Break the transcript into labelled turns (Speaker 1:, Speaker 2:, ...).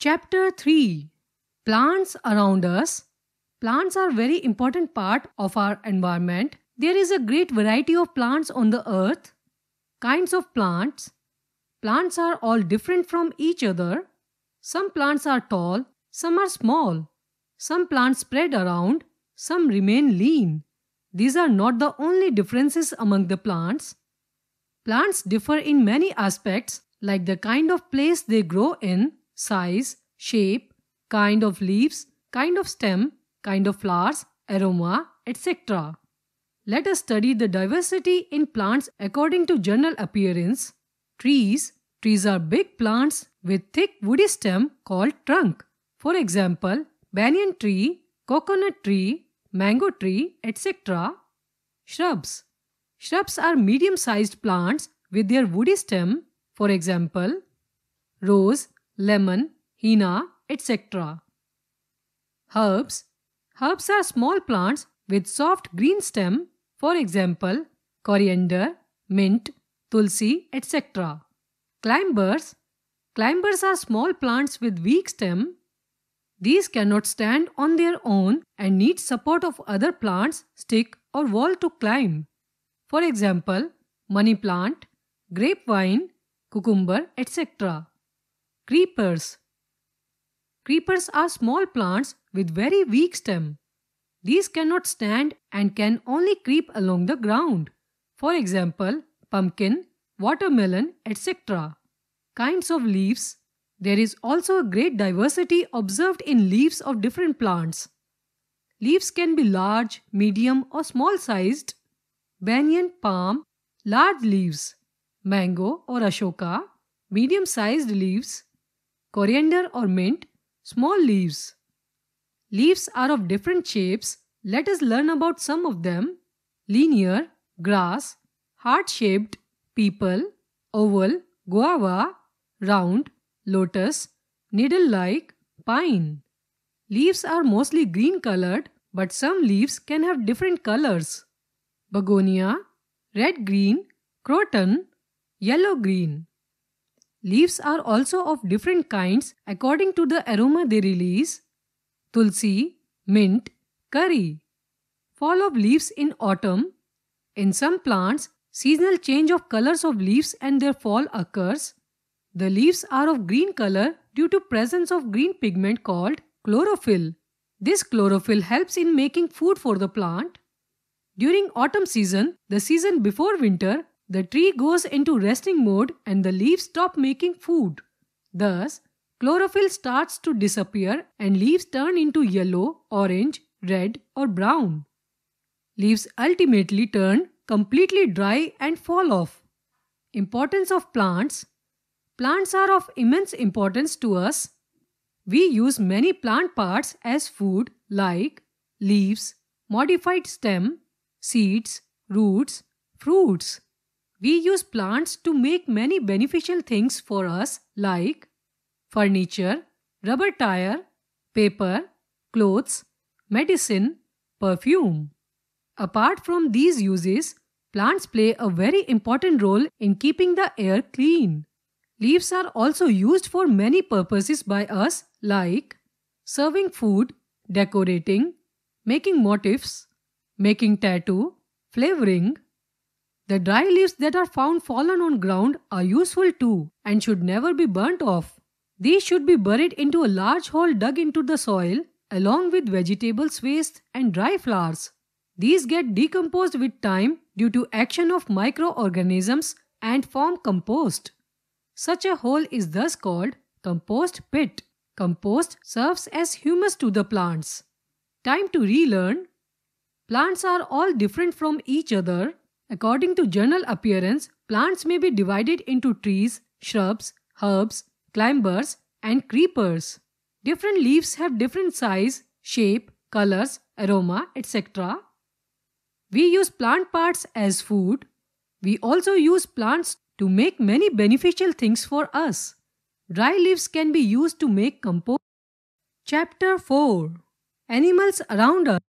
Speaker 1: Chapter 3 Plants around us. Plants are very important part of our environment. There is a great variety of plants on the earth. Kinds of plants. Plants are all different from each other. Some plants are tall, some are small. Some plants spread around, some remain lean. These are not the only differences among the plants. Plants differ in many aspects like the kind of place they grow in, size, shape, kind of leaves, kind of stem, kind of flowers, aroma, etc. Let us study the diversity in plants according to general appearance. Trees. Trees are big plants with thick woody stem called trunk. For example, banyan tree, coconut tree, mango tree, etc. Shrubs. Shrubs are medium sized plants with their woody stem. For example, rose, lemon, henna, etc. Herbs Herbs are small plants with soft green stem, for example, coriander, mint, tulsi, etc. Climbers Climbers are small plants with weak stem. These cannot stand on their own and need support of other plants, stick or wall to climb. For example, money plant, grapevine, cucumber, etc. Creepers Creepers are small plants with very weak stem. These cannot stand and can only creep along the ground. For example, pumpkin, watermelon, etc. Kinds of leaves. There is also a great diversity observed in leaves of different plants. Leaves can be large, medium, or small sized. Banyan palm, large leaves. Mango or ashoka, medium sized leaves coriander or mint, small leaves. Leaves are of different shapes. Let us learn about some of them. Linear, grass, heart-shaped, people, oval, guava, round, lotus, needle-like, pine. Leaves are mostly green colored, but some leaves can have different colors. Begonia, red-green, croton, yellow-green. Leaves are also of different kinds according to the aroma they release. Tulsi, mint, curry. Fall of leaves in autumn. In some plants, seasonal change of colors of leaves and their fall occurs. The leaves are of green color due to presence of green pigment called chlorophyll. This chlorophyll helps in making food for the plant. During autumn season, the season before winter, the tree goes into resting mode and the leaves stop making food. Thus, chlorophyll starts to disappear and leaves turn into yellow, orange, red, or brown. Leaves ultimately turn completely dry and fall off. Importance of plants Plants are of immense importance to us. We use many plant parts as food like leaves, modified stem, seeds, roots, fruits. We use plants to make many beneficial things for us like furniture, rubber tire, paper, clothes, medicine, perfume. Apart from these uses, plants play a very important role in keeping the air clean. Leaves are also used for many purposes by us like serving food, decorating, making motifs, making tattoo, flavoring, the dry leaves that are found fallen on ground are useful too and should never be burnt off. These should be buried into a large hole dug into the soil along with vegetables waste and dry flowers. These get decomposed with time due to action of microorganisms and form compost. Such a hole is thus called compost pit. Compost serves as humus to the plants. Time to relearn. Plants are all different from each other According to general appearance, plants may be divided into trees, shrubs, herbs, climbers, and creepers. Different leaves have different size, shape, colors, aroma, etc. We use plant parts as food. We also use plants to make many beneficial things for us. Dry leaves can be used to make compost. Chapter 4 Animals around us